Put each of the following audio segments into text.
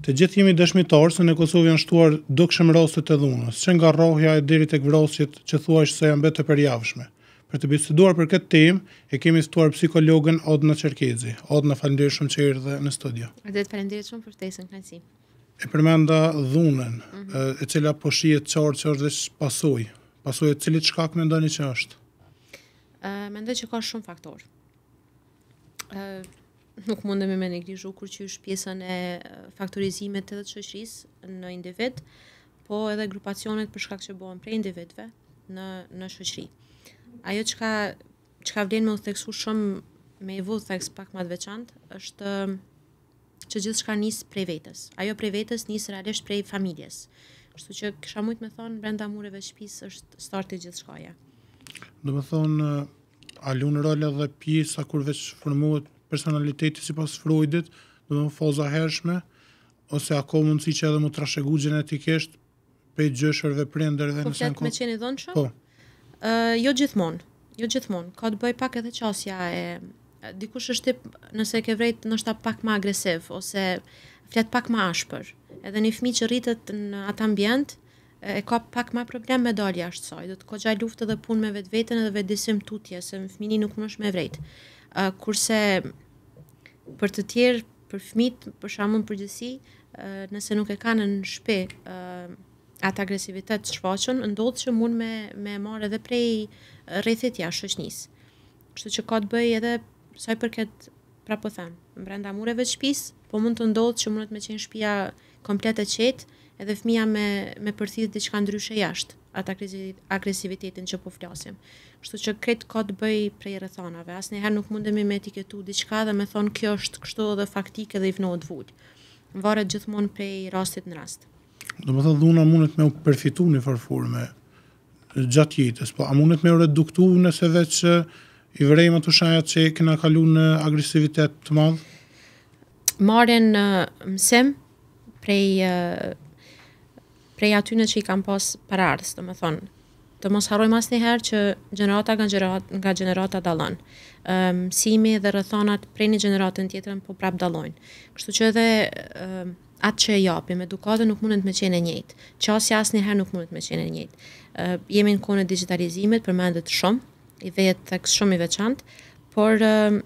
Të gjithë jemi dëshmitarë se në Kosovë janë shtuar dukshëm rrosë të dhunës, që nga rohja e deri tek vrosjet që thuaj se janë betë të përjavshme. Për të biseduar për këtë temë, e kemi shtuar psikologën Odna Çerkezi. Odna, falendirë shumë që dhe në studio. Ardhet falendirë shumë për ftesën kënaqësi. E përmenda dhunën, mhm. e cila po shihet çfarë është pasojë. Pasojë e cilit shkak mendoni që është? Ëh, mendoj që ka shumë faktorë. Ëh, nuk mundem me me neglizhu kur që është pjesën e faktorizimet edhe të shëshris në individ, po edhe grupacionet për shkak që bohen prej individve në, në shëshri. Ajo që ka, që ka vlenë me u theksu shumë me i vullë theks pak ma të veçant, është që gjithë shka njësë prej vetës. Ajo prej vetës njësë realisht prej familjes. Kështu që kësha mujtë me thonë, brenda mureve shpis është starti gjithë shkaja. Dhe me thonë, a lunë role dhe pjesa kur veç formuat personaliteti si pas Freudit, dhe më foza hershme, ose ako mundësi që edhe më trashegu gjenetikisht, pe i gjëshërve prender dhe po nëse në kohë. Po. Uh, jo gjithmonë, jo gjithmonë, ka të bëj pak edhe qasja e... Dikush është tip nëse e ke vrejt nështë pak më agresiv, ose flet pak më ashpër, edhe një fmi që rritët në atë ambient, e ka pak ma problem me dalja ashtësaj, dhe të ko luftë dhe pun me vetë vetën edhe vetë disim tutje, se më fmini nuk më është me vrejtë uh, kurse për të tjerë, për fëmit, për shamën për uh, nëse nuk e kanë në shpe uh, atë agresivitet të shfaqën, ndodhë që mund me, me marë edhe prej rrethit ja shëqnisë. Kështu që ka të bëj edhe saj përket pra po them, më brenda mureve të shpis, po mund të ndodhë që mundet me qenë shpia komplet e qetë edhe fëmija me, me përthit diçka ndryshe jashtë atë agresivitetin që po flasim. Kështu që kretë ka të bëj prej rëthanave, asë njëherë nuk mundemi me etiketu diçka dhe me thonë kjo është kështu dhe faktike dhe i vnohet vullë. Varet gjithmonë prej rastit në rast. Do më thë dhuna mundet me u përfitu një farfurme gjatë jetës, po a mundet me u reduktu nëse vetë i vërejmë ato shajat që kanë këna kalu në agresivitet të madhë? Marën mësim prej prej aty në që i kam pas për ardhës, të më thonë. Të mos harrojmë asë njëherë që gjenerata nga gjenerata, nga gjenerata Um, simi dhe rëthonat prej një gjeneratën tjetërën po prap dalojnë. Kështu që edhe um, atë që e japim, edukatën nuk mundet me qene njëjtë. Qasja asë njëherë nuk mundet me qene njëjtë. Uh, jemi në kone digitalizimit për shumë, i vetë të kësë shumë i veçantë, por um,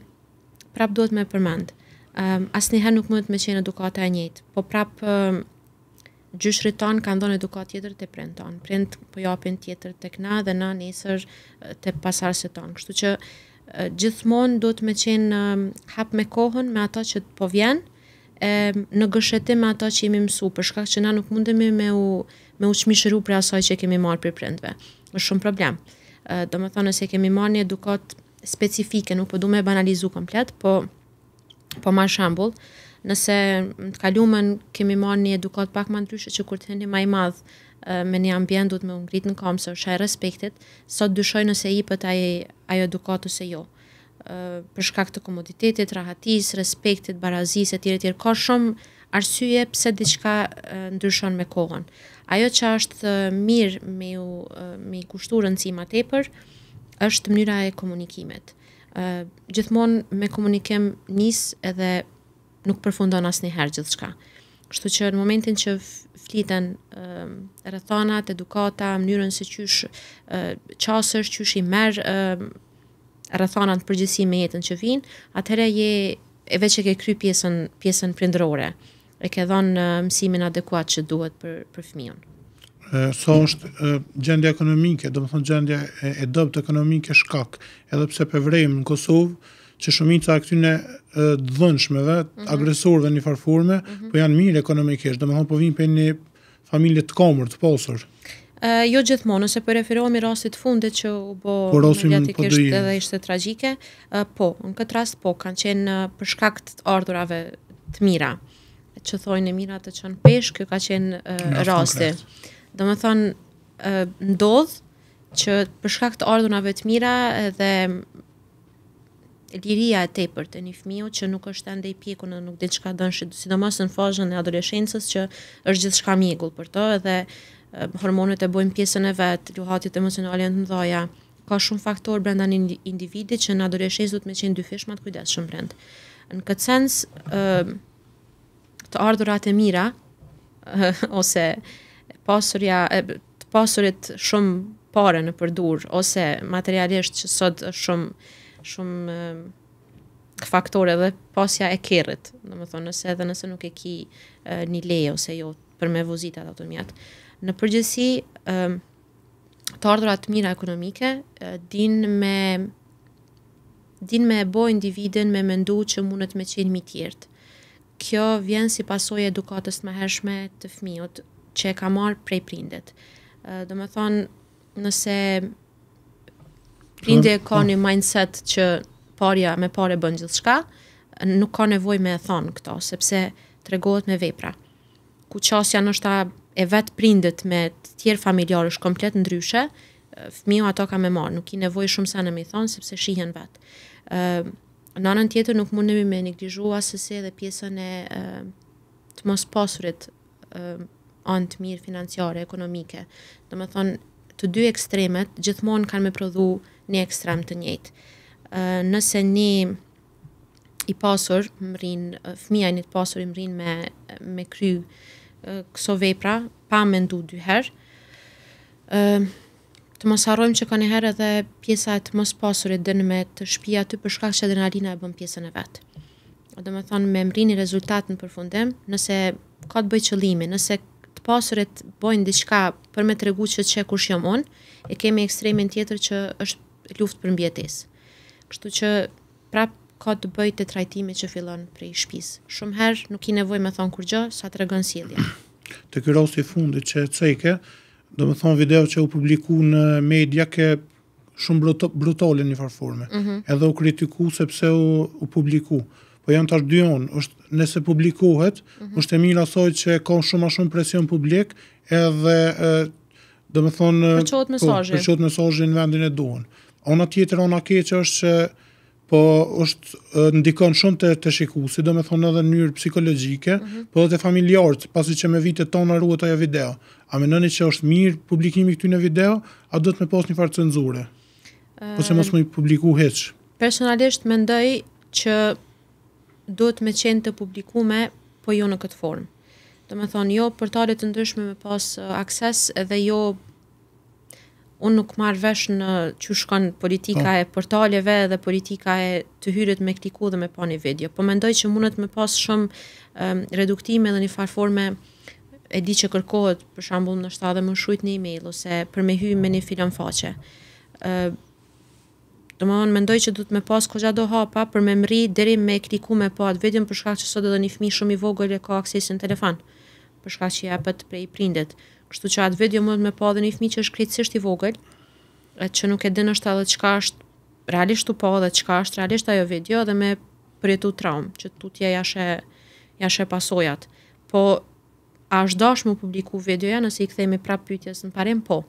prap duhet me përmend. Um, asë njëherë nuk mundet me qenë edukata e njëjtë, po prap um, gjyshri tonë kanë dhënë edukat tjetër të prend prent po japin tjetër të këna dhe na nesër të pasarëse tonë. Kështu që gjithmonë do të me qenë hap me kohën me ata që të po vjen e, në gëshetim me ata që jemi mësu, shkak që na nuk mundemi me u, me u çmishëru për asaj që kemi marë për prendve. është shumë problem. Do më thonë nëse kemi marë një edukat specifike, nuk po du me banalizu komplet, po, po ma shambullë, nëse në të kalumen kemi marrë një edukat pak më ndryshe që kur të hendi maj madhë me një ambjend du të me ungrit në kamë, së është e respektit, sot dyshoj nëse i pët aj, ajo edukat ose jo. Për shkak të komoditetit, rahatis, respektit, barazis, e tjere tjere, ka shumë arsye pse diçka ndryshon me kohën. Ajo që është mirë me, u, me kushtu rëndësima tepër, është mënyra e komunikimet. Uh, gjithmonë me komunikim nis edhe nuk përfundon asë një herë gjithë shka. Kështu që në momentin që fliten uh, edukata, mënyrën se qysh uh, qasër, qysh i merë uh, rëthanat përgjësi me jetën që vinë, atëherë je e veç e ke kry pjesën, pjesën prindrore, e ke dhonë uh, mësimin adekuat që duhet për, për fëmionë. So është gjendja ekonomike, do më thonë gjendja e dobt ekonomike shkak, edhe pse për vrejmë në Kosovë, që shumica e këtyne dhënshmeve, mm -hmm. agresorëve në një farforme, mm -hmm. po janë mirë ekonomikisht, dhe më po vinë për një familje të komur, të posër. Uh, jo gjithmonë, nëse po referohemi rastit fundit që u bo po, po edhe ishte tragjike, uh, po, në këtë rast po, kanë qenë për shkak të ardhurave të mira, që thojnë mira të qënë pesh, kjo ka qenë uh, rastit. Do më thonë, uh, ndodhë që për shkak të ardhurave të mira edhe liria e tepër të një fëmiu që nuk është ende i pjeku në nuk dhe qka dënshit, sidomos në fazën e adoleshencës që është gjithë shka mjegull për të edhe hormonet e bojnë pjesën e vetë, luhatit janë të dhoja, ka shumë faktor brenda një individi që në adoleshens du të me qenë dy fishmat kujdes shumë brend. Në këtë sens, të ardhurat e mira, ose pasuria të pasurit shumë pare në përdur, ose materialisht që sot është shumë shumë ehm, faktore dhe pasja e kerrit, do nëse edhe nëse nuk e ki një leje ose jo për me vuzit ato të mjat. Në përgjithësi, ë ehm, të ardhurat të mira ekonomike din me din me bo individen me mendu që mundet me qenë mi tjertë. Kjo vjen si pasoj e edukatës të mehershme të fmiot, që e ka marë prej prindet. Dhe me thonë, nëse prindje e po. ka një mindset që parja me pare bën gjithë shka, nuk ka nevoj me e thonë këto, sepse të regohet me vepra. Ku qasja nështë e vetë prindit me të tjerë familjarë është komplet ndryshe, fëmiju ato ka me marë, nuk i nevoj shumë sa në me thonë, sepse shihen vetë. Në anën tjetër nuk mundemi me një grijhu asëse dhe pjesën e të mos pasurit anë të mirë financiare, ekonomike. Në me thonë, të dy ekstremet gjithmonë kanë me prodhu një ekstrem të njëjtë. Ë nëse ni i pasur mrin fëmia i të pasur i mrin me me kry këso vepra pa mendu dy herë. Ë të mos harrojmë që kanë herë edhe pjesa e të mos pasurit dën me të shtëpi aty për shkak se adrenalina e bën pjesën e vet. O dhe me thonë me mërin i rezultatë në përfundim, nëse ka të bëj qëllimi, nëse të pasurit bojnë diçka për me të regu që të që kush jam unë, e kemi ekstremin tjetër që është luftë për mbjetis. Kështu që prap ka të bëj të trajtimi që fillon prej shpis. Shumë herë nuk i nevoj me thonë kur gjë, sa të regon silja. Të kjo rosti fundi që e cejke, do me thonë video që u publiku në media ke shumë brutale një farforme, mm -hmm. edhe u kritiku sepse u, u publiku. Po janë tash dyon, është nëse publikohet, mm -hmm. është e mirë asoj që ka shumë a shumë presion publik, edhe do dhe me thonë... Përqohet mesajin. Po, përqohet mesajin në vendin e duhen. Mm Ona tjetër, ona keqë është që po është ndikon shumë të, të shiku, do me thonë edhe njërë psikologjike, mm -hmm. po dhe të familjarët, pasi që me vitet tona ruët ajo video. A me nëni që është mirë publikimi këty në video, a do të me pos një farë cenzure? Po se mos më i publiku heqë? Personalisht me ndëj që do të me qenë të publikume, po jo në këtë formë. Do me thonë, jo për talet të ndryshme me pas akses edhe jo unë nuk marrë vesh në që shkon politika po. e portaleve dhe politika e të hyrët me kliku dhe me pa një video, po mendoj që mundet me pas shumë um, reduktime dhe një farforme e di që kërkohet, për shambull në shtadhe më shujt një e-mail, ose për me hyrë me një filan faqe. Uh, të më mendoj që du të me pas kogja do hapa për me mri deri me kliku me pa atë video, për shkak që sot edhe një fmi shumë i vogër e ka aksesin telefon, për shkak që japët prej prindet. Kështu që atë video mund me po dhe një fëmijë që është krejtësisht i vogël, atë që nuk e din është edhe çka është realisht u pa dhe çka është realisht ajo video dhe me përjetu traumë, që tu t'ja jashe, jashe pasojat. Po, a është dash më publiku videoja nësi i këthejmë i prap pytjes në parem? Po.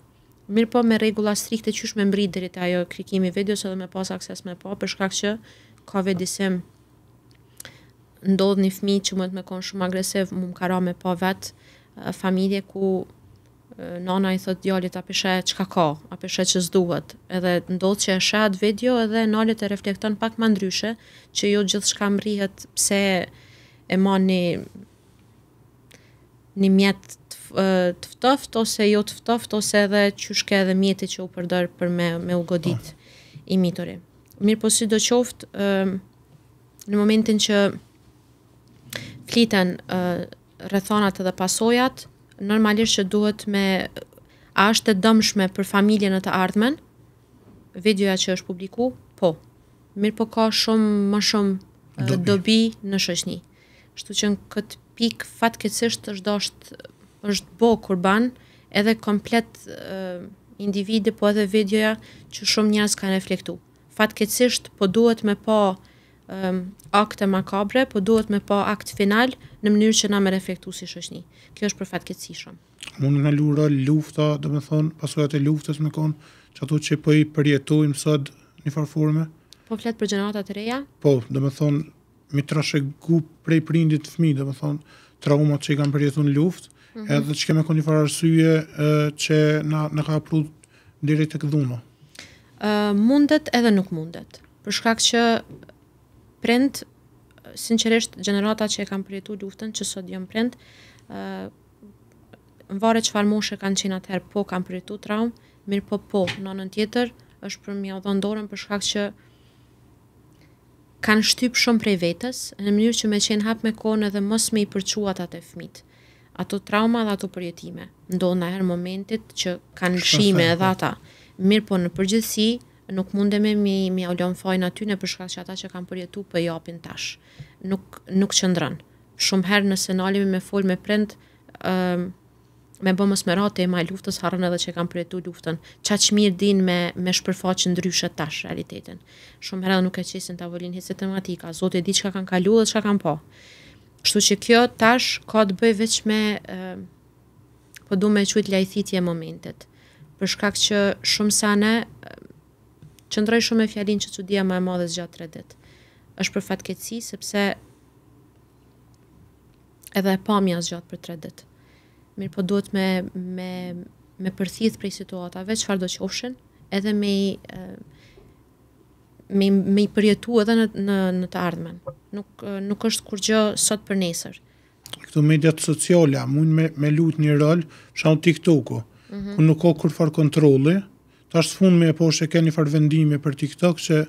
Mirë po me regula strikte që është me mbrit deri te ajo klikimi videos edhe me pas akses me po, për shkak që ka vedisim ndodhë një fmi që të me konë shumë agresiv, më më kara me po vetë familje ku nana i thot djalit a pishe çka ka, a pishe që s'duhet. Edhe ndodh që e shat video edhe nalet e reflekton pak më ndryshe, që jo gjithçka mrihet pse e mani një, mjet të ftoft ose jo të ftoft ose edhe qyshke edhe mjeti që u përdor për me me u godit ah. i mitori. Mirë po si do qoftë, në momentin që fliten uh, rëthonat edhe pasojat, normalisht që duhet me a është e dëmshme për familje në të ardhmen, videoja që është publiku, po. Mirë po ka shumë, më shumë dobi, dobi në shëshni. Shtu që në këtë pik fatkecisht është është bo kurban, edhe komplet individi, po edhe videoja që shumë njësë ka reflektu. Fatkecisht po duhet me po um, akte makabre, po duhet me pa akt final në mënyrë që na me reflektu si shoshni. Kjo është për fatë këtë si shumë. në lura lufta, dhe me thonë, pasurat e luftës me konë, që ato që po i përjetojmë sot një farforme? Po fletë për gjenata të reja? Po, dhe me thonë, mi trashe rashegu prej prindit të fmi, dhe me thonë, traumat që i kam përjetu në luftë, mm -hmm. edhe që keme konë një farë që na, na ka prudë direkt të këdhuma? Uh, ehm, mundet edhe nuk mundet. Për shkak që prend, sinqeresht, gjenerata që e kam përjetu luftën, që sot jëmë prend, uh, në vare që farë moshe kanë qenë atëherë, po kam përjetu traumë, mirë po po, në në tjetër, është për mjë dorën, për shkak që kanë shtypë shumë prej vetës, në mënyrë që me qenë hapë me kone edhe mos me i përquat të atë e fmitë ato trauma dhe ato përjetime, ndonë herë momentit që kanë shime edhe po. ata, mirë po në përgjithsi, nuk mundemi mi mi ulon fajin aty në për shkak se ata që kanë përjetu po për japin tash. Nuk nuk çndron. Shumë herë nëse ndalemi me fol me prind, ë me bëmës me ratë e luftës, harën edhe që kam përjetu luftën, qa që mirë din me, me shpërfaqë ndryshet tash realitetin. Shumë herë nuk e qesin të avullin hisi tematika, zote di që ka kanë kalu dhe që ka kanë po. Shtu që kjo tash ka të bëj veç me, e, po du me qëtë lajthitje momentet, shkak që shumë sa ne qëndroj shumë me fjalin që çudia më e madhe zgjat tre ditë. Është për fatkeqësi sepse edhe e pamja zgjat për tre ditë. Mirë, po duhet me me me përsith prej situatave, çfarë do të qofshin, edhe me me me i përjetu edhe në në në të ardhmen. Nuk nuk është kur gjë sot për nesër. Këto media sociale mund me me një rol, shau TikToku. Mm -hmm. Ku nuk ka kurfar kontrolli, Tash të fund me e po që ke një farë vendimi për TikTok që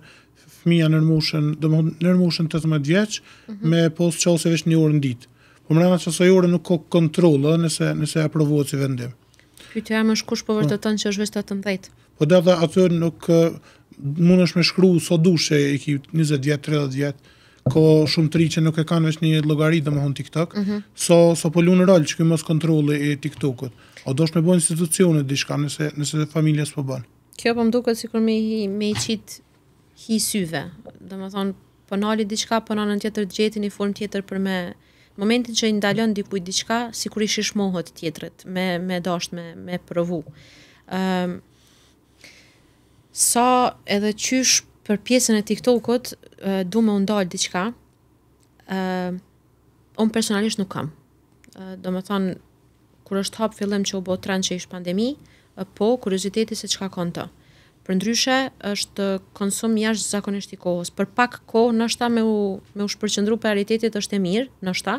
fëmija nërmushën, do më nërmushën të të më mm -hmm. me post që ose vishë një orë në ditë. Po më rrëna që asaj orë nuk ko kontrolë, nëse, nëse e provuat si vendim. Kytë e më shkush po vërdo tonë që është vishë të të Po dhe dhe atë nuk mund është me shkru so du që ki 20 vjetë, 30 vjetë, ko shumë tri që nuk e kanë vishë një logaritë, dhe më hëndë TikTok, mm -hmm. so, so po lunë rol që këj mos kontrolë i TikTokët. O do me bojnë institucionet dishka nëse, nëse familjes po bënë. Kjo po më duke si kur me, me qitë hi syve, dhe më thonë, po nali diçka, po nalën tjetër të gjeti një form tjetër për me, në momentin që i ndalon dikuj diçka, si kur i shishmohët tjetërët, me, me dasht, me, me provu. Um, sa edhe qysh për pjesën e tiktokot, uh, du me undalë diçka, uh, ehm, unë personalisht nuk kam. Uh, do më thonë, kur është hap fillim që u bo trend që ish pandemi, po kurioziteti se çka ka këto. Për ndryshe është konsum jashtë zakonisht i kohës, për pak kohë në shta me u, me u shpërqëndru për realitetit është e mirë, në shta,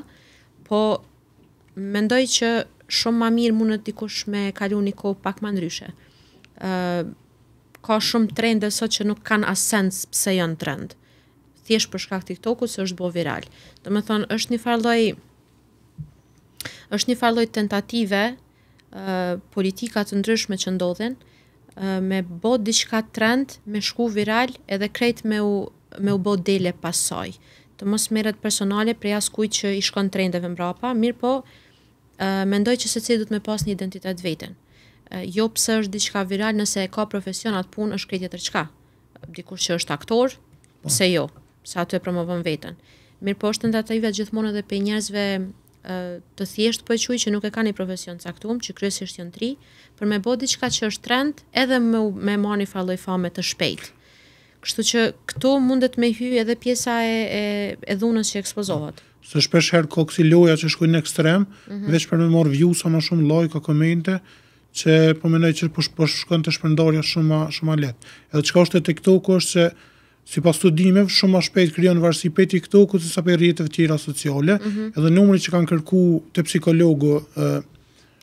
po mendoj që shumë ma mirë mundë të dikush me kalu një kohë pak ma ndryshe. Uh, ka shumë trend dhe sot që nuk kanë asens pëse janë trend. Thjesht për shkak i këtoku se është bo viral. Dhe me thonë, është një farloj, uh, është një farë lloj tentative ë politika të ndryshme që ndodhin me bë diçka trend, me shku viral edhe krejt me u me u bë dele pasoj. Të mos merret personale prej askujt që i shkon trendeve mbrapa, mirë po mendoj që secili do të më pas një identitet veten. jo pse është diçka viral nëse e ka profesion punë është krejt tjetër çka. Dikush që është aktor, po. pse jo? Sa të e promovon veten. Mirë po është gjithmonë edhe pe njerëzve të thjesht po e quaj që nuk e kanë një profesion caktuar, që kryesisht janë tri, për me bëu diçka që është trend edhe me me marrni falloj fame të shpejt. Kështu që këtu mundet me hy edhe pjesa e e, e dhunës që ekspozohet. Së shpesh herë koksi loja që shkojnë në ekstrem, mm -hmm. veç për me marr view sa më shumë like, komente, që po mendoj që po, po shkon të shpërndarja shumë shumë lehtë. Edhe çka është te TikTok është se Si pas të shumë ma shpejt kryon varsi pe TikTok-u të sape rjetëve tjera sociale, mm -hmm. edhe numëri që kanë kërku të psikologu... E,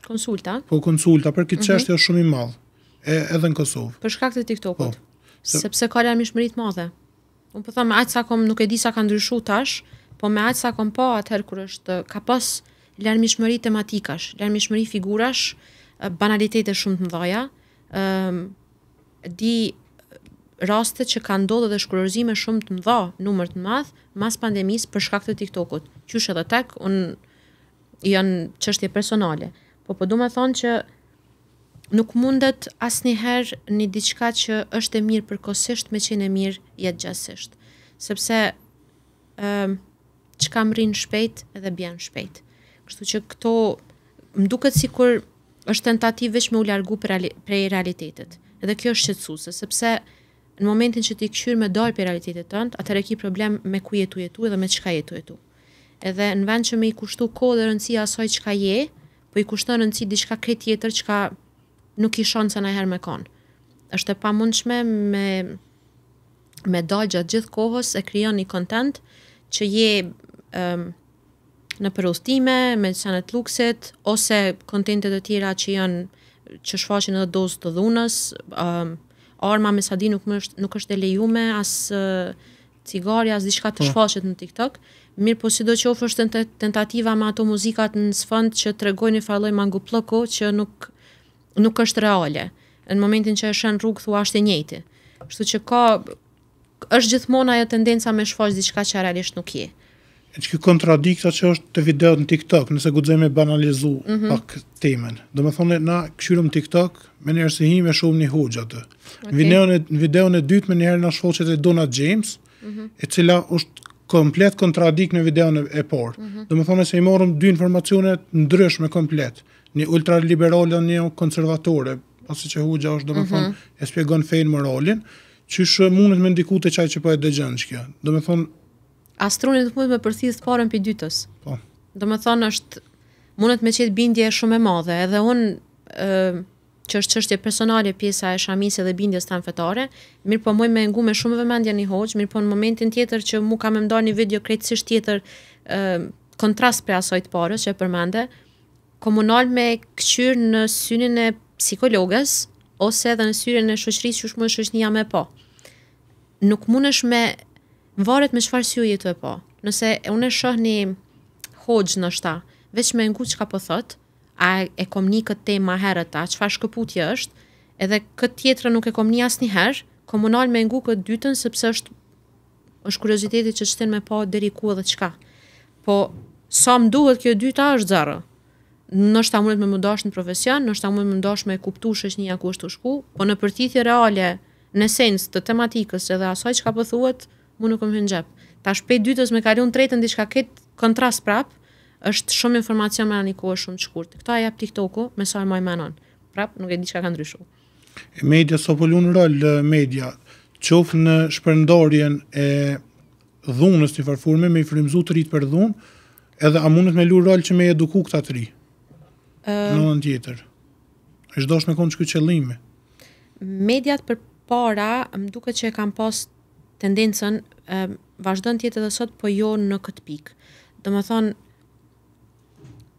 konsulta. Po, konsulta, për këtë mm -hmm. e shumë i madhë, e, edhe në Kosovë. Për shkak të TikTok-ut, po, se... sepse ka lërmi shmërit madhe. Unë po me atë sa kom nuk e di sa ka ndryshu tash, po me atë sa kom po atëherë herë kërë është ka pas lërmi tematikash, lërmi figurash, banalitete shumë të mdoja, e, di rastet që kanë ndodhur dhe shkurorizime shumë të mëdha, numër të madh, mas pandemisë për shkak të TikTokut. Qysh edhe tek un janë çështje personale. Po po duam të që nuk mundet asnjëherë në diçka që është e mirë për kohësisht me qenë e mirë jetë gjatësisht. Sepse ë ehm, uh, çka mrin shpejt edhe bjen shpejt. Kështu që këto më duket sikur është tentativë veç me u largu prej realitetit. Edhe kjo është shqetësuese, sepse në momentin që ti këshur me dalë për realitetet të ndë, atër e ki problem me ku jetu jetu edhe me qka jetu jetu. Edhe në vend që me i kushtu ko dhe rëndësi asoj qka je, po i kushtu rëndësi diçka qka tjetër jetër qka nuk i shonë se nëjherë me konë. Êshtë e pa mundshme me, me dalë gjatë gjithë kohës e kryon një kontent që je um, në përustime, me të sanët ose kontentet e tjera që janë që shfaqin edhe dozë të dhunës, um, arma me sadi nuk më është nuk është e lejuar as cigare as diçka të po. shfaqet në TikTok. Mirë, po sidoqoftë është tentativa me ato muzikat në sfond që tregojnë falloj mangupllëku që nuk nuk është reale. Në momentin që është në rrugë thua është e njëjti. Kështu që ka është gjithmonë ajo tendenca me shfaq diçka që realisht nuk je. Ëh, e që kërë kontradikta që është të videot në TikTok, nëse gudzej me banalizu mm -hmm. pak temen. Dhe me thonë, na këshyrum TikTok, me njerë si hime shumë një hujë atë. Okay. Në videon e dytë, me njerë në shfoqet e Donat James, mm -hmm. e cila është komplet kontradik në videon e parë. Mm -hmm. me thonë, se i morëm dy informacionet ndryshme komplet, një ultraliberale, një konservatore, pasi që hujë është, dhe me thonë, mm -hmm. e spjegon fejnë moralin, që shë mundet me ndikute qaj që po e dëgjën që kjo. Do me Astroni nuk mund të më përthisë parën për dytës. Po. Do më thonë është, mundet me çet bindje shumë e madhe, edhe unë, ë që është qështje personale pjesa e shamisë dhe bindjes të fetare, mirë po më ngu me shumë vëmendja një hoqë, mirë po në momentin tjetër që mu kam më mdo një video krejtësisht tjetër ë kontrast për të parës që e përmende, komunal me këqyrë në synin e psikologës, ose edhe në syrin e shoqërisë që shumë shoqënia me po. Nuk mundesh me më varet me shfarë si ju jetu e po. Nëse unë e shoh një hoqë në shta, veç me ngu që ka po thot, a e kom një këtë tema herët ta, që fa shkëputje është, edhe këtë tjetërë nuk e kom një asë një herë, komunal me ngu këtë dytën, sëpse është, është kurioziteti që qëtën me po dheri ku edhe qka. Po, sa më duhet kjo dyta është zarë. Nështë ta mundet me mundash në profesion, nështë ta mundet me mundash me kuptu shështë një aku shku, po në përtitje reale, në sens të tematikës edhe asaj që ka pëthuet, po mu nuk më hynë gjep. Ta shpej dytës me kalion tretën diçka ketë kontrast prap, është shumë informacion me një kohë shumë të shkurt. Këto ajap TikTok-u me sa më imanon. Prap nuk e di çka ka ndryshuar. E media sot volun rol media qoftë në shpërndarjen e dhunës të farfurme me i frimzu të rit për dhunë, edhe a mundet me lu rol që me eduku këta të ri? Uh, në në tjetër. E dosh me konë që këtë qëllime? Mediat për para, më duke që e kam pas tendencën vazhdon tjetë edhe sot, po jo në këtë pikë. Dhe më thonë,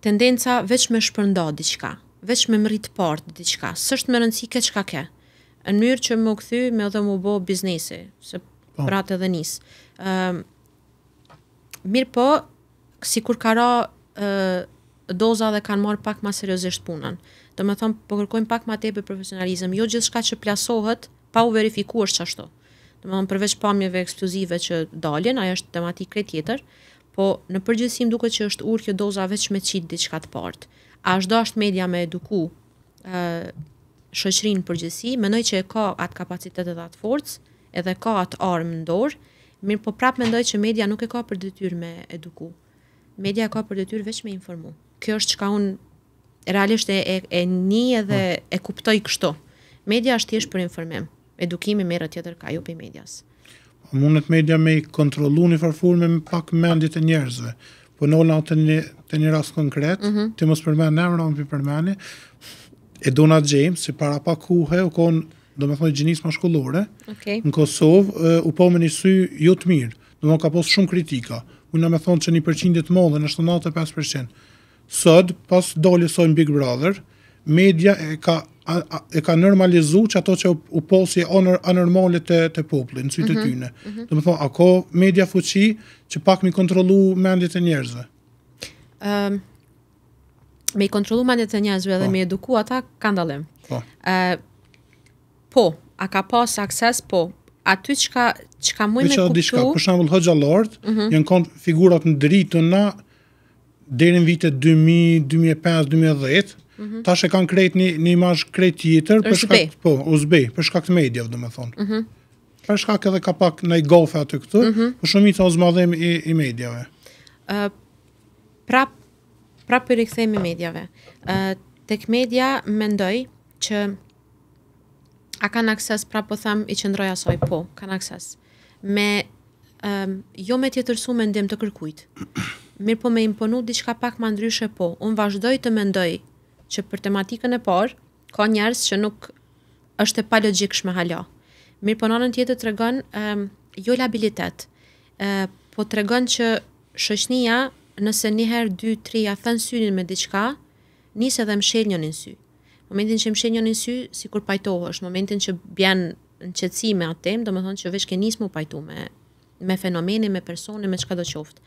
tendenca veç me shpërndo diqka, veç me më rritë partë diqka, sështë me rëndësi këtë qka ke, në mënyrë që më këthy me edhe më bo biznesi, se po. pratë edhe nisë. mirë po, si kur ka ra doza dhe kanë marë pak ma seriosisht punën, dhe më thonë, po kërkojmë pak ma tebe profesionalizëm, jo gjithë shka që plasohet, pa u verifikuar është Do të thonë përveç pamjeve eksplozive që dalin, ajo është tematikë tjetër, po në përgjithësi më duket që është kjo doza veç me çit diçka të partë. A është dashur media me eduku ë shoqërinë përgjithësi, mendoj që e ka atë kapacitet edhe atë forcë, edhe ka atë armë në dorë, mirë po prapë mendoj që media nuk e ka për detyrë me eduku. Media ka për detyrë veç me informu. Kjo është çka un realisht e e, e një edhe hmm. e kuptoj kështu. Media është thjesht për informim edukimi merë tjetër ka ju pi medias. Po mundet media me i kontrolu një farfur me pak mendit e njerëzve, po në të një, të një rast konkret, mm -hmm. ti mos përmend në emra, më përmeni, e Dona James, si para pak kuhe, u konë, do me thonë, gjinis shkullore, okay. në Kosovë, u po më një jo ju të mirë, do me ka posë shumë kritika, unë në me se që një përqindit mëdha në 95%, Sëd, pas dolli sojnë Big Brother, media e ka a, a, e ka normalizu që ato që u, u posje onër, anërmole të, të popli, në sytë të mhm, tyne. Mm -hmm. Dhe më thonë, a ko media fuqi që pak mi kontrolu mendit e njerëzve? Um, me i kontrolu mendit e njerëzve dhe po. me eduku ata, ka ndalim. Po. Uh, po, a ka pas akses? Po. Aty qka, qka muj me kuptu... Diska, për shambull, Hoxha Lord, mm -hmm. jenë konë figurat në dritë në na, derin vite 2000, 2005, 2010, Mhm. Ta shë kanë krejt një një imazh krejt tjetër për shkak të po, USB, për shkak të mediave domethënë. Ëh. Mm -hmm. Për shkak edhe ka pak ndaj gofë aty këtu, mm -hmm. por shumë i thos i, i mediave. Ëh. Uh, prap prap për i mediave. Ëh uh, tek media mendoj që a kanë akses pra po tham i qendroj asoj po, kanë akses. Me um, jo me tjetërsu mendim të kërkujt mirë po me imponu diçka pak më ndryshe po. Un vazhdoj të mendoj që për tematikën e parë ka njerëz që nuk është e pa logjikshme hala. Mirë, po nënën tjetër të regon um, ehm, jo labilitet, uh, po të regon që shëshnia nëse njëherë, dy, tri, a thënë synin me diqka, njëse edhe mshelë një një nësy. Momentin që më një një nësy, si kur pajtohë momentin që bjen në qëtësi me atë temë, do më thënë që veç ke njësë mu pajtu me, me fenomeni, me personi, me qka do qoftë.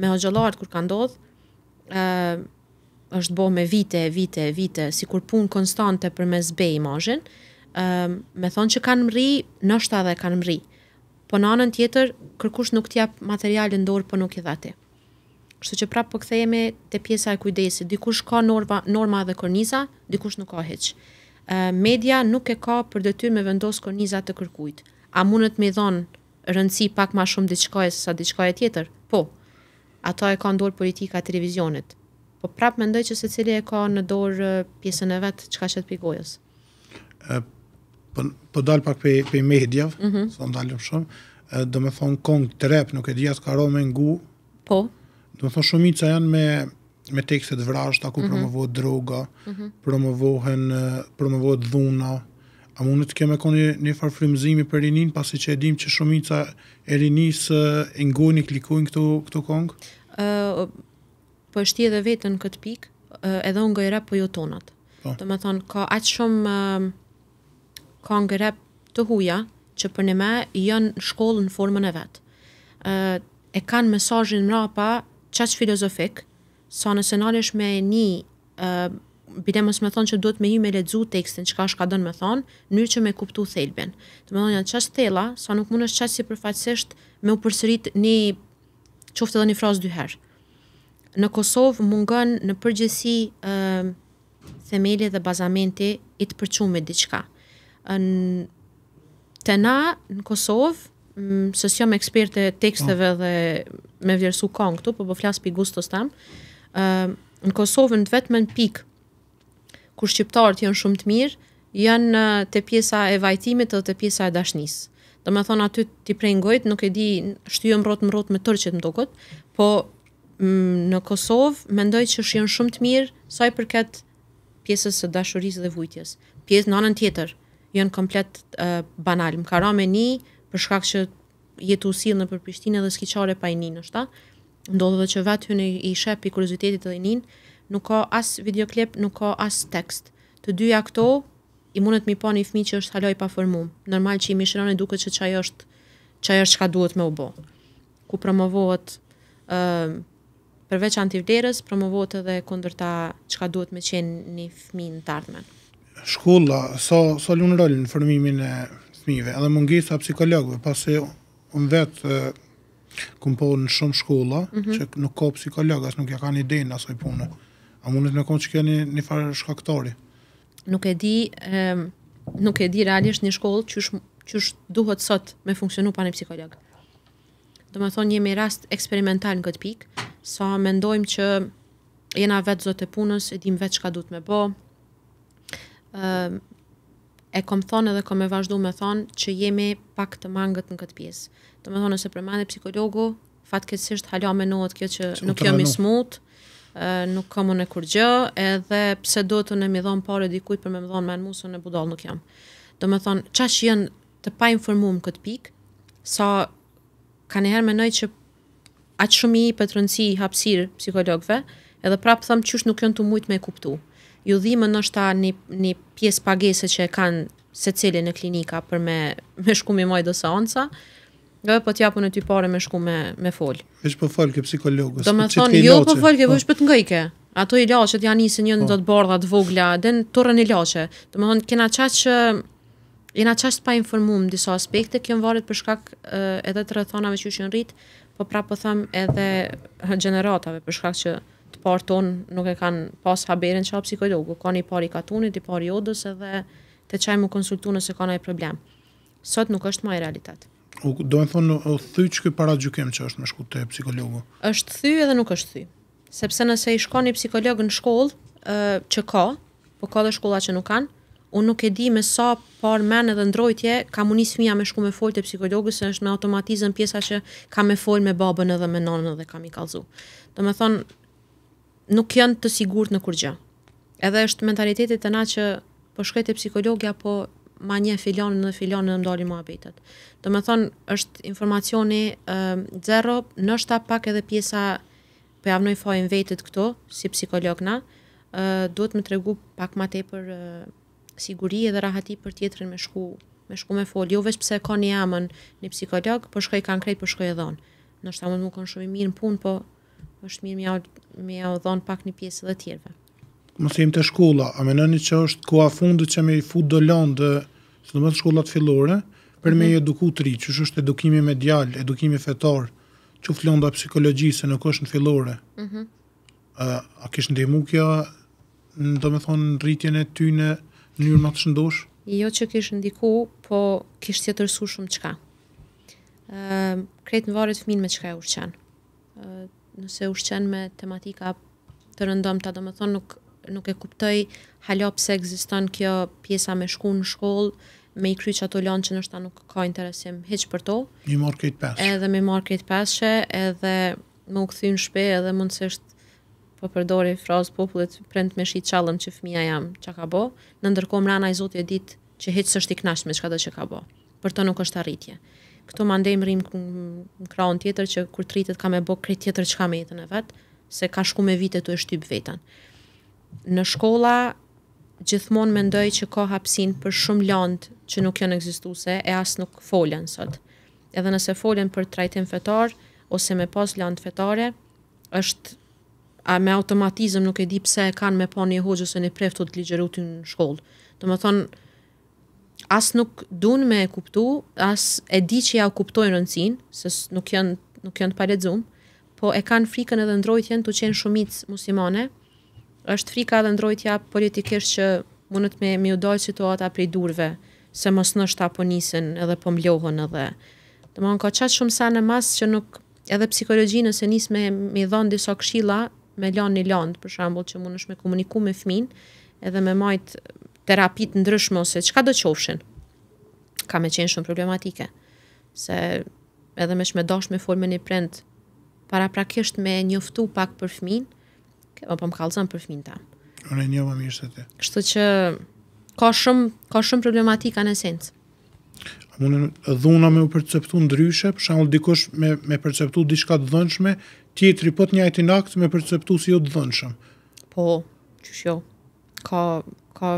Me hoxëllartë kur ka ndodhë, uh, ehm, është bo me vite, vite, vite, si kur punë konstante për me zbe i majhen, um, ehm, me thonë që kanë mri, nështë dhe kanë mri. Po në anën tjetër, kërkush nuk t'ja materialin ndorë, po nuk i dhati. Kështu që prapë po këthejemi të pjesa e kujdesit. Dikush ka norma, norma dhe korniza, dikush nuk ka heq. Ehm, uh, media nuk e ka për dëtyr me vendos korniza të kërkujt. A mundët me dhonë rëndësi pak ma shumë diçkoj sa diçkoj e tjetër? Po, ato e ka ndorë politika televizionit po prapë mendoj që secili e ka në dorë pjesën e vet çka ka qëtë ë po po dal pak pe pe media, mm -hmm. son dalim shumë. do të thon kong trep nuk e di as ka rome ngu. Po. Do me thon shumica janë me me tekste të vrashta ku mm -hmm. promovohet droga, mm -hmm. promovohen promovohet dhuna. A mund të kemë koni një, një për rinin pasi që e dim që shumica e rinis e ngoni klikojnë këtu këtu kong? po e shtje dhe vetën në këtë pik, eh, edhe unë nga i rap po jo tonat. Të po. më thonë, ka atë shumë, ehm, ka nga i rap të huja, që për në me, janë shkollë në formën e vetë. Eh, e kanë mesajin mra pa, qaqë filozofik, sa në senarish me një, e, eh, bide mos me thonë që duhet me ju me ledzu tekstin, që ka është ka dënë me thonë, në që me kuptu thelben. Të më thonë, janë qaqë thela, sa nuk mund është qaqë si përfaqësisht me u përsërit një qoftë edhe një dyherë në Kosovë mungën në përgjësi ë themeli dhe bazamenti i të përçumë diçka. Në, të na në Kosovë, së s'jom ekspert e teksteve oh. dhe me vjersu kon këtu, po po flas pi gustos tam, Ë në Kosovë në të vetë në pik, kur shqiptarët janë shumë të mirë, janë të pjesa e vajtimit dhe të pjesa e dashnisë. Do me thonë aty t'i prejngojt, nuk e di shtyem rrot mrot me tërqet më dokot, po në Kosovë mendoj që shjen shumë të mirë sa i përket pjesës së dashurisë dhe vujtjes. Pjesë në anën tjetër janë komplet uh, banal. Më ka ra me një për shkak që jetu usil në Prishtinë dhe s'ki qare pa i një nështë ta. Ndodhë dhe që vetë hynë i shep i kuriozitetit dhe i një, nuk ka as videoklip, nuk ka as tekst. Të dyja këto, i mundet mi pani një fmi që është haloj pa formum. Normal që i mishëron e duke që është, çaj është çka duhet me u bë. Ku promovohet përveç antivlerës, promovot edhe kundër ta çka duhet me qenë një fëmijë të ardhmen. Shkolla so so lun rol në formimin e fëmijëve, edhe mungesa psikologëve, pasi unë vetë kum po në shumë shkolla mm -hmm. që nuk ka psikolog nuk ja një ide në asaj pune. A mundet me konë që kjo një, një farë shkaktori? Nuk e di, nuk e di realisht një shkollë që shumë që është duhet sot me funksionu pa një psikolog. Do thonë jemi rast eksperimental në këtë pikë, sa mendojmë që jena vetë zote punës, e dim vetë që ka du të me bo, e kom thonë edhe kom e vazhdu me thonë që jemi pak të mangët në këtë pjesë. Të me thonë nëse mande psikologu, fatkesisht halja me nuot kjo që nuk jo smut smutë, nuk kam unë kur gjë, edhe pse do të në mi dhon parë dikujt për më dhon më musën në budall nuk jam. Do të thon, që jenë të pa informuar këtë pikë, sa kanë herë mendoj që aq shumë i petronci i hapësir psikologëve, edhe prap tham çush nuk janë të mujt me kuptu. Ju dhimë ndoshta një një pjesë pagese që e kanë secili në klinika për me me shkumë i majë do seanca. Nga po t'japu në ty pare me shku me, me fol. E shpo fol ke psikologës. Do me po thonë, jo po fol ke, po shpo të ngajke. Ato i lachet janë njësë njën po. do të bardha, të vogla, dhe në të rën i lachet. Do me thonë, kena qasht që, jena qasht pa informu në disa aspekte, kjo më varet për shkak edhe të rëthonave që që në rritë, po prapë po them edhe gjeneratave, për shkak që të parë tonë nuk e kanë pas haberin që psikologu ka një pari katunit, i pari jodës edhe të qaj më konsultu nëse ka ai problem. Sot nuk është maj realitet. U, do të thonë, u thy që këj para gjukim që është me shku të psikologu? është thy edhe nuk është thy. Sepse nëse i shkoni një psikolog në shkollë, që ka, po ka dhe shkolla që nuk kanë, unë nuk e di me sa par men edhe ndrojtje, ka më mija me shku me folë të psikologës, se është me automatizën pjesa që ka me folë me babën edhe me nonën edhe kam i kalzu. Do me thonë, nuk janë të sigurët në kur gjë. Edhe është mentalitetit të na që po shkojt e psikologja, po ma një filonën dhe filonën dhe ndalin më abitet. Do me thonë, është informacioni uh, zero, nështë pak edhe pjesa për po javnoj fojnë vetët këto, si psikologna, duhet me tregu pak ma tepër siguri edhe rahati për tjetrin me shku me shku me fol, jo vetëm pse ka një amën në psikolog, po shkoj konkret po shkoj e dhon. Do të thonë nuk kanë shumë mirë në punë, po është mirë më ja dhon pak një pjesë edhe tjerëve. Më thim të shkolla, a menoni që është ku a fundit që me i fut do lëndë, së shkollat fillore, për me mm -hmm. eduku të që është edukimi medial, edukimi fetar, që flonda psikologjisë në nuk fillore, mm a, a kishë ndihmu rritjen e ty në në njërë më të shëndosh? Jo që kishë ndiku, po kishë të tërsu shumë qka. Uh, ehm, kretë në varët fëmin me qka e ushqen. Uh, nëse ushqen me tematika të rëndom të adomë thonë, nuk, nuk e kuptoj halop se egzistan kjo pjesa me shku në shkollë, me i kryqë ato lanë që nështë ta nuk ka interesim heqë për to. Mi marrë këtë peshë. Edhe mi marrë këtë peshë, edhe më u këthin shpe, edhe mundës është po përdori fraz popullit prend me shi qallëm që fëmija jam që ka bo, në ndërkom rana i e dit që heqë së i knasht me do që ka bo. Për të nuk është arritje. Këto më ndejmë rrimë në kraun tjetër që kur të rritët ka me bo kre tjetër që ka me jetën e vetë, se ka shku me vite të e shtypë vetën. Në shkolla, gjithmon me ndoj që ka hapsin për shumë land që nuk janë egzistu e asë nuk folen sot. Edhe nëse folen për trajtim fetar, ose me pas land fetare, është a me automatizëm nuk e di pse kanë me po një hoxës e një prefto të ligjeru të në shkollë. Të më thonë, as nuk dun me e kuptu, as e di që ja kuptojnë në se nuk janë, nuk janë të paredzumë, po e kanë frikën edhe ndrojtjen të qenë shumicë muslimane, është frika edhe ndrojtja politikisht që mundët me mi udojtë situata prej durve, se mos nështë apo nisen edhe po mblohën edhe. Të më ka çast shumë sa në masë që nuk edhe psikologjinë se nis me, me dhon disa këshilla me lanë një lanë, për shambull që mund është me komuniku me fmin, edhe me majt terapit ndryshme, ose qka do qofshin, ka me qenë shumë problematike, se edhe me shme dosh me folme një prend, para prakisht me njoftu pak për fmin, o më kalëzan për fmin ta. Në një më mirë së të të. Kështu që ka shumë, ka shumë problematika në esencë mundën dhuna me u perceptu ndryshe, për shambull dikush me, me perceptu diçka të dhënshme, tjetëri po një njëjtin akt me perceptu si jo të dhënshëm. Po, që shjo, ka, ka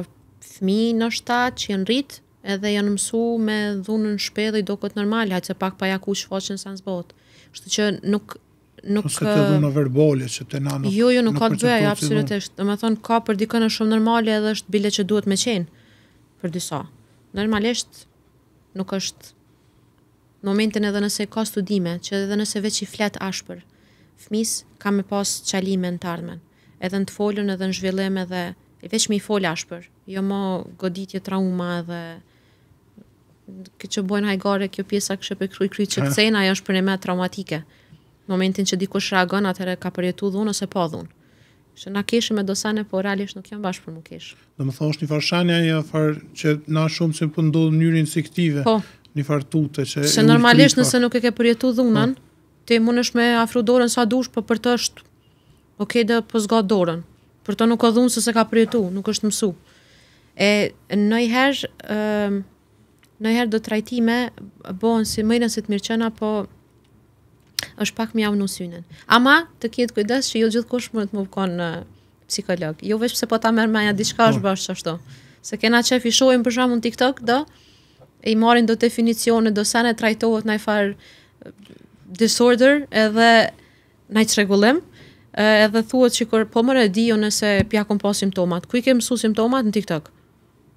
fmi në shtatë që janë rritë, edhe janë mësu me dhunën në dhe i do këtë normal, hajtë se pak pa jaku shfoqen sa në zbotë. Shtë që nuk nuk ka dhunë verbale që te na nuk jo jo nuk ka të ajo absolutisht si thonë, ka për dikën shumë normale edhe është bile që duhet me qenë për disa normalisht nuk është në momentin edhe nëse ka studime, që edhe nëse veç i flet ashpër, fëmis ka me pas qalime në tarmen, edhe në të folun edhe në zhvillim, edhe e veç me i folë ashpër, jo më goditje trauma edhe këtë që bojnë hajgare, kjo pjesa kështë për kruj kryqë, që kësejnë, ajo është për një me traumatike. Në momentin që dikush reagon, e ka përjetu dhunë ose pa dhunë. Që na keshë me dosane, po realisht nuk jam bashkë për nuk keshë. Dhe më thonë, është një farë shanja një farë që na shumë që përndo po në njërin sektive, po, një farë tute që... Se normalisht nëse nuk e ke përjetu dhunën, po. ti mund është me afru dorën sa dush, po për të është, ok, dhe po zga dorën. Për të nuk o dhunë se se ka përjetu, nuk është mësu. E nëjherë, nëjherë do trajtime, bo si mëjnë si të mirqena, po është pak më javë në synën. Ama të kjetë kujdes që jo gjithë kush të më vëkon në psikolog. Jo veç se po ta mërë maja diçka është po. bërë që ashtu. Se kena që e për shumë në TikTok, do, e i marin do definicione, do sa trajtojnë trajtohet e farë disorder edhe në çrregullim të edhe thua që kërë po mërë e di jo nëse pja kom po simptomat. Kuj kemë su simptomat në TikTok?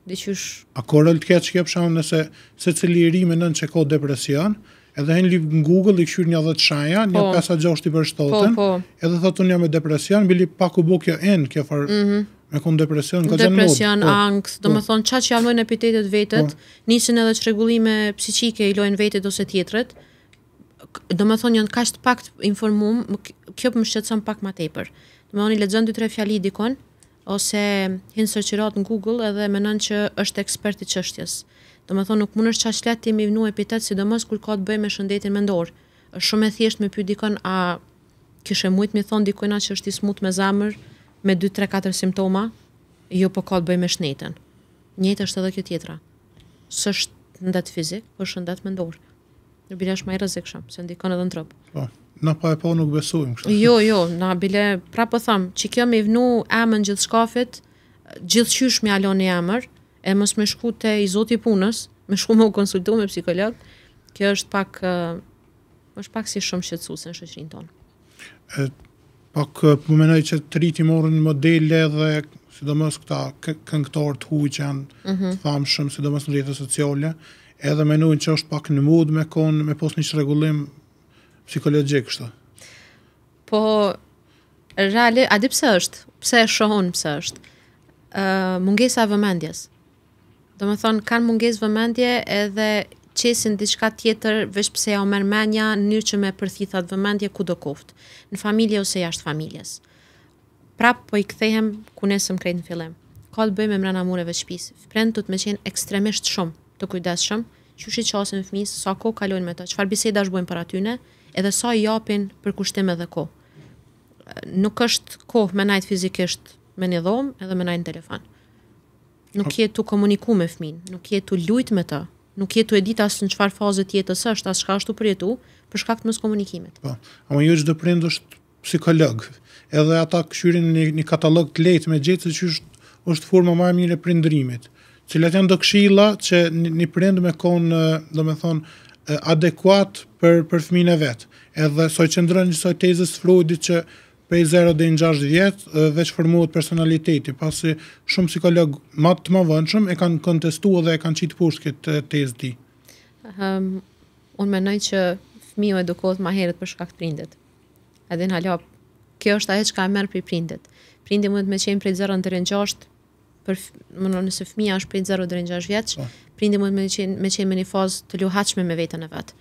Dishush. A korel të nëse se cili rime në që ko depresion, edhe hen lip në Google, i këshur një dhe të shaja, po, një pesa gjoshti për shtoten, po, po. edhe thotë unë me e depresion, bili pak u bukja en, kjo farë, mm -hmm. me kënë depresion, ka gjenë mod. Depresion, po. angës, do po. më thonë, qa që javnojnë epitetet vetët, njësën po. nisin edhe që regullime psichike i lojnë vetët ose tjetërët, do më thonë, njënë kashtë pak të informum, kjo për po më shqetësëm pak ma tepër. Do më thonë, i ledzën 2-3 fjali dikon, ose hinë sërqirat në Google edhe menon që është ekspert i qështjes. Do më thonë nuk mund është qaq letë të jemi vënu epitet, si do mos kur ka të bëj me shëndetin mendor. është shumë e thjesht me dikon, a kishe mujtë mi thonë dikona që është i smut me zamër, me 2-3-4 simptoma, jo po ka të bëj me shëndetin. Njëtë është edhe kjo tjetra. Së është ndatë fizik, po është ndatë mendor. Në bila është ma rëzik shumë, se ndikon edhe në trëpë. Po, na pa e po nuk besuim. Kështë. Jo, jo, na bile, pra po thamë, që kjo me vënu emën gjithë shkafit, gjithë alon emër, e mos më shku te i zoti punës, më shku më konsultu me psikolog. Kjo është pak është pak si shumë shqetësuese në shoqërinë tonë. Ë pak po mendoj që të rriti morën modele dhe sidomos këta këngëtor të huaj që janë mm -hmm. famshëm sidomos në rrjetet sociale, edhe mendojnë që është pak në mod me kon me pas një rregullim psikologjik kështu. Po reale, a di pse është? Pse e shohon pse është? Ë uh, mungesa e vëmendjes. Ë Do më thonë, kanë munges vëmendje edhe qesin diçka tjetër, vesh pëse ja o mermenja, në një që me përthithat vëmendje ku do koftë, në familje ose jashtë familjes. Prapë po i kthehem ku nesëm krejtë në fillem. Ka të bëjmë e mërëna mureve shpis. Fprenë të të me qenë ekstremisht shumë të kujdes shumë, që shi qasin fëmis, sa ko kalojnë me të, qëfar biseda është për atyne, edhe sa i japin për kushtime dhe ko. Nuk është kohë me najtë fizikisht me një dhomë edhe me najtë telefonë nuk je të komuniku me fmin, nuk je të lujt me të, nuk je të e asë në qëfar faze tjetës është, asë shka është të përjetu, për shka këtë mësë komunikimet. Po, ama ju që dë është psikolog, edhe ata këshyri në një, një katalog të lejtë me gjithë, që është, është forma ma mire përindërimit, që le të janë do këshila që një përindë me konë, do me thonë, adekuat për, për fmin e vetë, edhe soj qëndrën një tezës Freudit që pe 0 deri në 6 vjet dhe formuot personaliteti pasi shumë psikolog më të mëvonshëm e kanë kontestuar dhe e kanë qitë pushtë këtë tezë di. Ëm um, unë mendoj që fëmiu edukohet më herët për shkak të prindit. Edhe në hala kjo është që ka e merë për prindit. Prindi mund të më qenë prej 0 deri në 6 për më në nëse fëmia është prej 0 deri në 6 vjeç, oh. mund të më qenë më qenë në një fazë të luhatshme me veten e vet.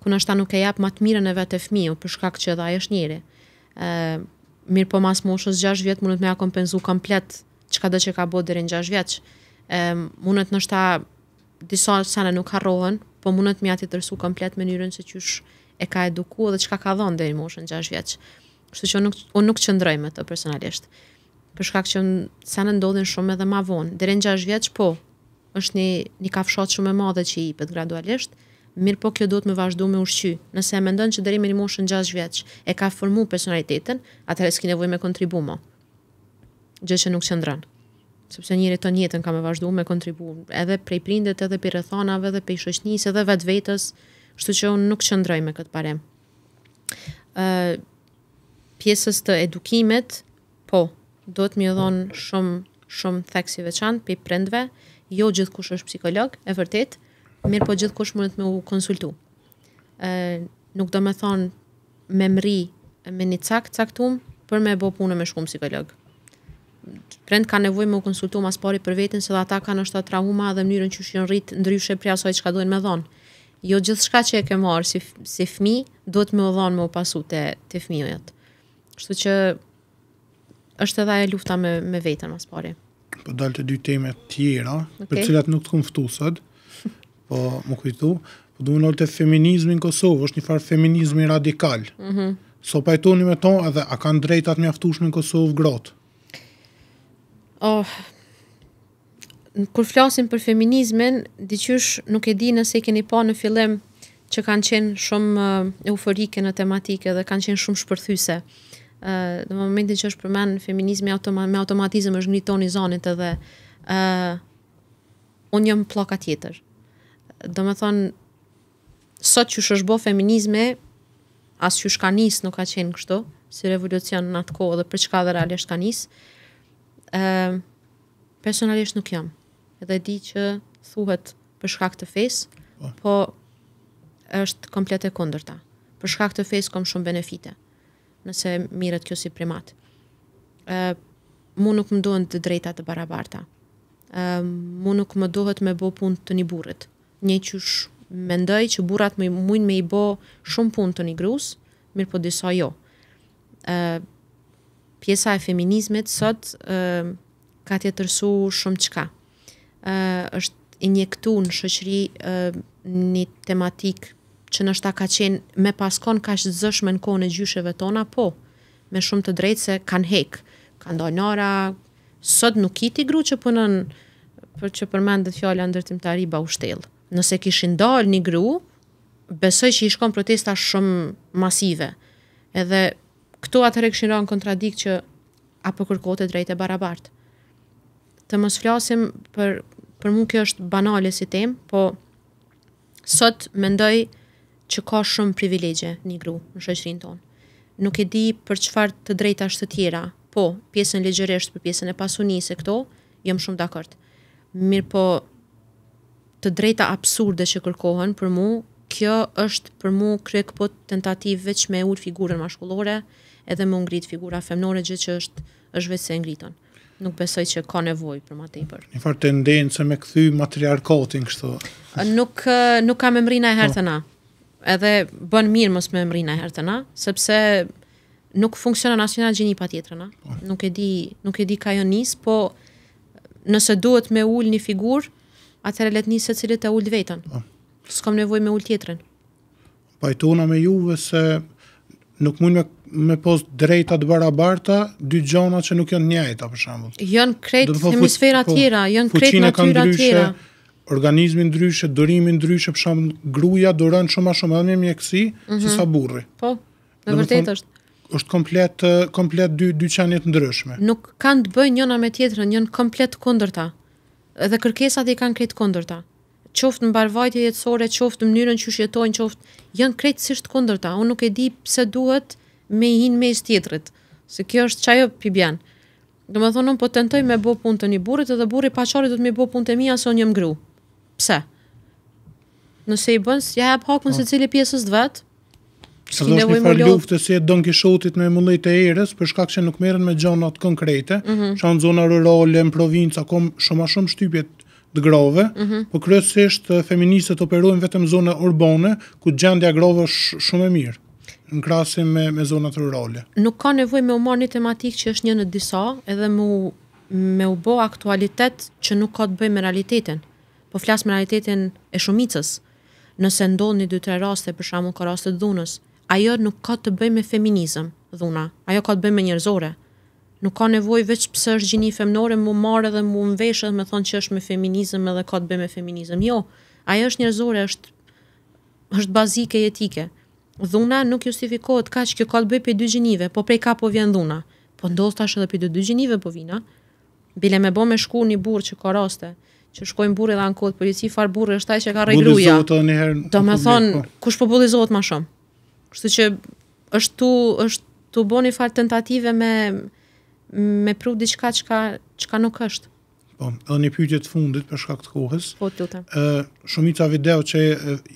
Ku na nuk e jap më të mirën e vetë të për shkak që ai është njëri mirë po mas moshës 6 vjetë, mundet me a kompenzoj komplet çka do dhe që ka bo dhe rinë 6 vjetë. E, mundet në shta disa sene nuk harrohen, po mundet me ati tërsu komplet me se që e ka edukuar dhe që ka ka deri dhe moshën 6 vjetë. Kështu që unë nuk, unë nuk qëndroj me të personalisht. Për shkak që sene ndodhin shumë edhe ma vonë. Dhe rinë 6 vjetë, po, është një, një kafshot shumë e madhe që i ipet gradualisht, e, mirë po kjo do të më vazhdu me ushqy. Nëse e mendon që dërimi me një moshën 6 vjeç e ka formu personalitetin, atëherë s'ki nevojë me kontribuo. Gjë që nuk qëndron. Sepse njëri ton jetën ka me vazhdu me kontribu edhe prej prindet, edhe prej rrethonave, edhe prej shoqënisë, edhe vetvetes, kështu që unë nuk qëndroj me këtë parem. Ë uh, pjesës të edukimit, po, do të më dhon shumë shumë theksi veçantë prej prindve, jo gjithkush është psikolog, e vërtetë, mirë po gjithë kush mundet me u konsultu. E, nuk do me thonë me mri me një cak caktum për me bo punë me shkumë psikolog. Prend ka nevoj me u konsultu mas pari për vetin se dhe ata ka nështë trauma dhe mënyrën që shënë rritë ndryshe pria soj që ka dojnë me dhonë. Jo gjithë shka që e ke marë si, si fmi, do të me u dhonë me u pasu të, të fmi Kështu që është edhe e lufta me, me vetën mas pari. Po dalë të dy temet tjera, okay. për cilat nuk të konftu po më kujtu, po duhet nëllë të feminizmi në Kosovë, është një farë feminizmi radikal. Mm -hmm. So pajtoni me to, edhe a kanë drejtat aftushme në Kosovë grotë? Oh, kur flasim për feminizmin, diqysh nuk e di nëse i keni pa në fillim që kanë qenë shumë uh, euforike në tematike dhe kanë qenë shumë shpërthyse. Uh, në momentin që është përmen feminizmi automa me automatizm është ngritoni zanit edhe uh, unë jëmë plaka tjetër do me thonë, sot që shëshbo feminizme, as që shka nisë nuk ka qenë kështu, si revolucion në atë kohë dhe për çka dhe realisht ka nisë, ehm, personalisht nuk jam. Edhe di që thuhet për shka të fesë, po. po është komplet e kundërta. Për shka të fesë kom shumë benefite, nëse mirët kjo si primat. Uh, mu nuk më duhet të drejta të barabarta. Uh, mu nuk më duhet me bo pun të një burët një qysh mendoj që burrat më me i bë shumë punë të gruas, mirë po disa jo. ë pjesa e feminizmit sot ë ka të tërsu shumë çka. ë është injektu në shoqëri ë një tematik që nështë ta ka qenë me paskon ka shë zëshme në kone gjysheve tona, po, me shumë të drejtë se kanë hek, kanë dojnara sot nuk i ti gru që punën, për që përmendë të fjallë ndërtim të ariba u shtelë nëse kishin dalë një gru, besoj që i shkon protesta shumë masive. Edhe këtu atë këshin rënë kontradikt që apo kërkohet drejtë barabartë. Të mos flasim për për mua kjo është banale si temë, po sot mendoj që ka shumë privilegje një gru në shoqërinë tonë. Nuk e di për çfarë të drejtash të tjera, po pjesën legjëresh për pjesën e pasunisë këto jam shumë dakord. Mirpo të drejta absurde që kërkohen për mu, kjo është për mu krek po tentativ veç me ullë figurën mashkullore edhe me ngrit figura femnore gjithë që është është veç se ngritën. Nuk besoj që ka nevoj për ma të i për. Një farë tendenë me këthy matriarkotin kështu. Nuk, nuk ka me e herë të na. Edhe bën mirë mos me mrinë e herë të na, sepse nuk funksionon asë një gjeni pa po. Nuk e di, nuk e di ka jo po nëse duhet me ullë një figurë, atëherë let të nisë të ul vetën. Po. S'kam nevojë me ul tjetrën. Pajtona po me juve se nuk mund me me pos drejta të barabarta dy gjona që nuk janë njëjta për shembull. Janë krejt hemisfera të po, tjera, janë krejt natyra të tjera. Organizmi ndryshe, durimi ndryshe, për shembull, gruaja duron shumë më shumë edhe në mjeksi mm -hmm. se sa burri. Po. Në vërtetë është është komplet komplet dy dy çanet ndryshme. Nuk kanë të bëjnë njëna me tjetrën, janë komplet kundërta dhe kërkesat i kanë kretë kondërta. Qoftë në barvajtje jetësore, qoftë në mënyrën që shjetojnë, qoftë janë kretë sështë kondërta. Unë nuk e di pëse duhet me hin me is tjetërit, se kjo është qajo pibjan. Dhe më thonë, unë po tentoj me bo punë të një burit edhe burit pacari du të me bo punë të mija se unë jëmë gru. Pse? Nëse i bënë, ja e pakën se po. cili pjesës dë vetë, Si do është një farë luftë si e Don Kishotit me mullet e erës, për shkak mhm. që nuk meren me gjonat konkrete, mm -hmm. që zona rurale, në provincë, akom shumë a shumë shtypjet të grave, mm -hmm. Po kryesisht feministët operojnë vetëm zona urbane, ku gjendja grave është shumë e mirë në krasim me, me zonat rurale. Nuk ka nevoj me umar një tematik që është një në disa, edhe mu, me u bo aktualitet që nuk ka të bëj me realitetin, po flasë me realitetin e shumicës, nëse ndonë dy tre raste, për shkakun ka raste dhunës, ajo nuk ka të bëj me feminizëm, dhuna. Ajo ka të bëj me njerëzore. Nuk ka nevoj veç pse është gjini femnore, mu marë dhe mu mveshë dhe me thonë që është me feminizëm edhe ka të bëj me feminizëm. Jo, ajo është njerëzore, është, është bazike jetike. Dhuna nuk justifikohet ka që ka të bëj për dy gjinive, po prej ka po vjen dhuna. Po ndodhë tash edhe për dy, dy gjinive po vina. Bile me bo me shku një burë që ka raste, që shkojnë burrë dhe në kodë, policifar burrë është taj që ka regruja. njëherë. Do me thonë, kush po bullizohet ma shumë? Kështu që është tu është tu bëni fal tentative me me pru diçka çka çka nuk është. Po, edhe një pyetje të fundit për shkak të kohës. Po, lutem. Ë, shumica video që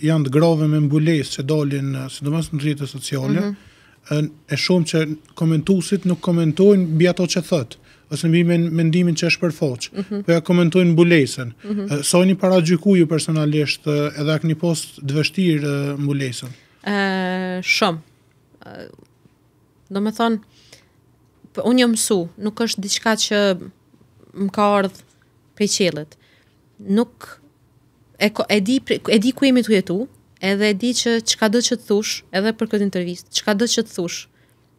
janë të grove me mbulesë që dolin sidomos në rrjetet sociale, mhm. ë, mm -hmm. e shumë që komentuesit nuk komentojnë mbi ato që thotë ose në bimë me që është për foqë, mhm. po ja komentojnë mbulesën. Uh mhm. -huh. Sojni para gjykuju personalisht edhe akë një post vështirë mbulesën? shumë. Do me thonë, po, unë jë mësu, nuk është diçka që më ka ardhë prej qelet. Nuk e, e, di, e di ku jemi të jetu, edhe e di që qka do që të thush, edhe për këtë intervjist, qka do që të thush,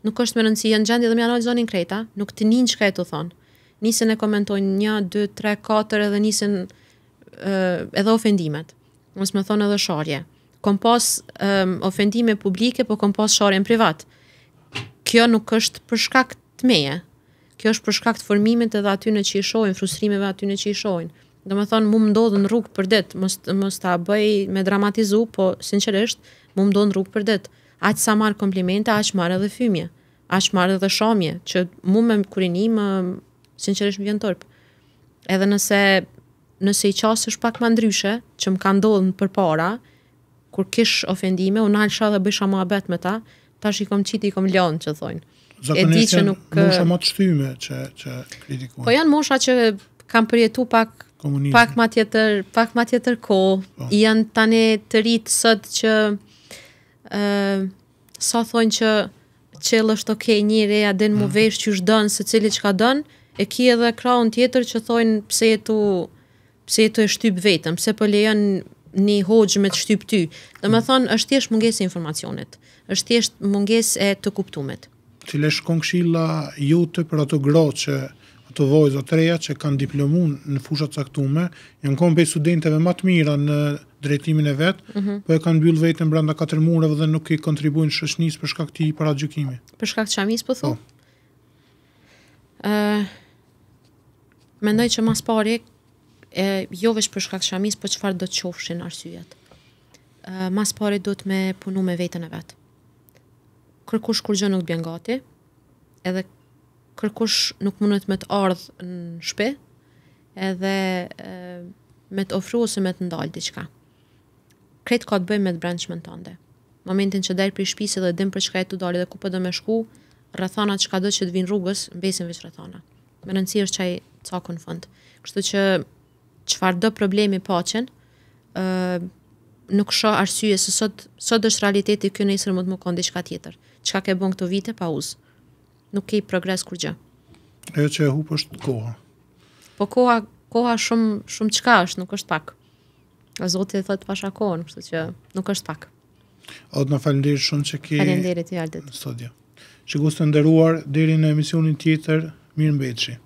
nuk është më rëndësi, janë gjendje dhe më janë alë kreta, krejta, nuk të nin çka e të thonë. Nisën e komentojnë një, 2 tre, katër, edhe nisën ë edhe ofendimet. Nësë më thonë edhe sharje kom pas um, ofendime publike, po kom pas sharen privat. Kjo nuk është për shkak të meje. Kjo është për shkak të formimit edhe aty në që i shohin, frustrimeve aty në që i shohin. Do më thonë, mu më ndodhë në rrugë për ditë, më s'ta bëj me dramatizu, po sinqeresht, mu më ndodhë në rrugë për ditë. Aqë sa marë komplimente, aqë marë edhe fymje, aqë marë edhe shomje, që mu me kurinim sinqerisht sinqeresht më vjen tërpë. Edhe nëse, nëse i qasësh pak më ndryshe, që më ka ndodhur për kur kish ofendime, unë alësha dhe bësha më abet me ta, ta shikom qiti i kom lënë, që thojnë. Zakonisht që nuk... mosha më të shtyme që, që kritikojnë. Po janë mosha që kam përjetu pak pak ma tjetër, pak ma tjetër ko, po. janë tani të rritë sëtë që uh, sa thonë që që është okej okay, një reja din mu mm. vesh që është dënë se cili që ka dënë, e ki edhe kraun tjetër që thonë pse e tu pse e tu e shtyp vetëm, pse po lejon një hoxh me të shtyp ty. Do të thonë është thjesht mungesë e informacionit, është thjesht mungesë e të kuptumit. Cila shkon këshilla ju të për ato gratë që ato vajza të reja që kanë diplomun në fusha të caktuara, janë kanë bëj studentëve më të mira në drejtimin e vet, mm -hmm. po e kanë mbyll veten brenda katër muarëve dhe nuk i kontribuojnë shoqënisë për shkak të paragjykimit. Për shkak të çamis po, po. thonë. Ëh. Uh, mendoj që mas pas pari e, jo vesh për shkak shamis, po qëfar do të qofshin arsyet. E, mas pare do të me punu me vetën e vetë. Kërkush kur gjë nuk bjen gati, edhe kërkush nuk mundet me të ardhë në shtëpi, edhe me të ofru ose me të ndal diçka. Kretë ka të bëjmë me të branqëmën Momentin që dal për shpisi dhe dim për çka e të dalë dhe ku për po dhe me shku, rrethana çka do që të vinë rrugës, mbesin veç rrethana. Me rëndësi është çaj cakun fund. Kështu që qëfar do problemi pachen, uh, nuk sho arsye se sot, sot është realiteti kjo isër më të më kondi shka tjetër. Qka ke bon këto vite pa uzë? Nuk ke i progres kur gjë. E që e hup është koha. Po koha, koha shumë, shumë qka është, nuk është pak. A zotë e thëtë pasha kohën, nuk, që nuk është pak. O të në falenderit shumë që ki... Falenderit i aldit. Sot, ja. Jo. Që gusë të nderuar, deri në emisionin tjetër, mirë